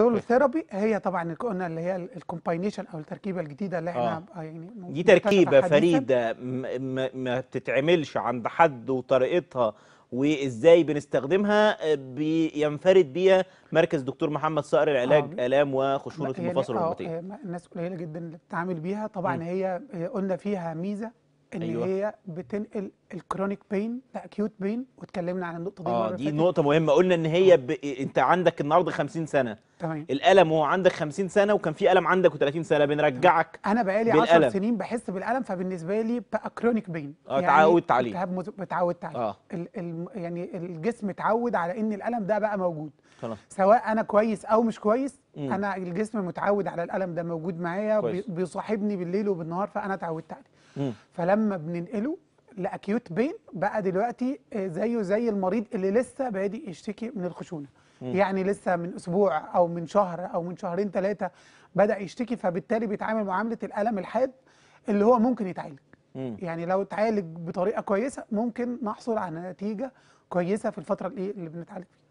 دول الثيرابي هي طبعا قلنا اللي هي الكومباينيشن او التركيبه الجديده اللي احنا آه. آه، يعني دي تركيبه فريده ما بتتعملش عند حد وطريقتها وازاي بنستخدمها آه، بينفرد بيها مركز دكتور محمد صقر العلاج آه. الام وخشونه المفاصل الرباطيه آه الناس آه، قليله جدا اللي بتتعامل بيها طبعا م. هي قلنا فيها ميزه ان أيوة. هي بتنقل الكرونيك بين لاكيوت بين واتكلمنا عن النقطه دي آه دي نقطه مهمه قلنا ان هي ب... انت عندك النهارده 50 سنه تمام الالم وهو عندك 50 سنه وكان في الم عندك و30 سنه بنرجعك انا بقالي 10 سنين بحس بالالم فبالنسبه لي بقى كرونيك بين اه يعني تعودت عليه اتعودت عليه آه. ال ال يعني الجسم اتعود على ان الالم ده بقى موجود خلاص سواء انا كويس او مش كويس مم. انا الجسم متعود على الالم ده موجود معايا بيصاحبني بالليل وبالنهار فانا اتعودت عليه فلما بننقله لاكيوت بين بقى دلوقتي آه، زيه زي المريض اللي لسه بادئ يشتكي من الخشونه م. يعني لسه من اسبوع او من شهر او من شهرين ثلاثه بدا يشتكي فبالتالي بيتعامل معامله الالم الحاد اللي هو ممكن يتعالج م. يعني لو اتعالج بطريقه كويسه ممكن نحصل على نتيجه كويسه في الفتره اللي بنتعالج فيها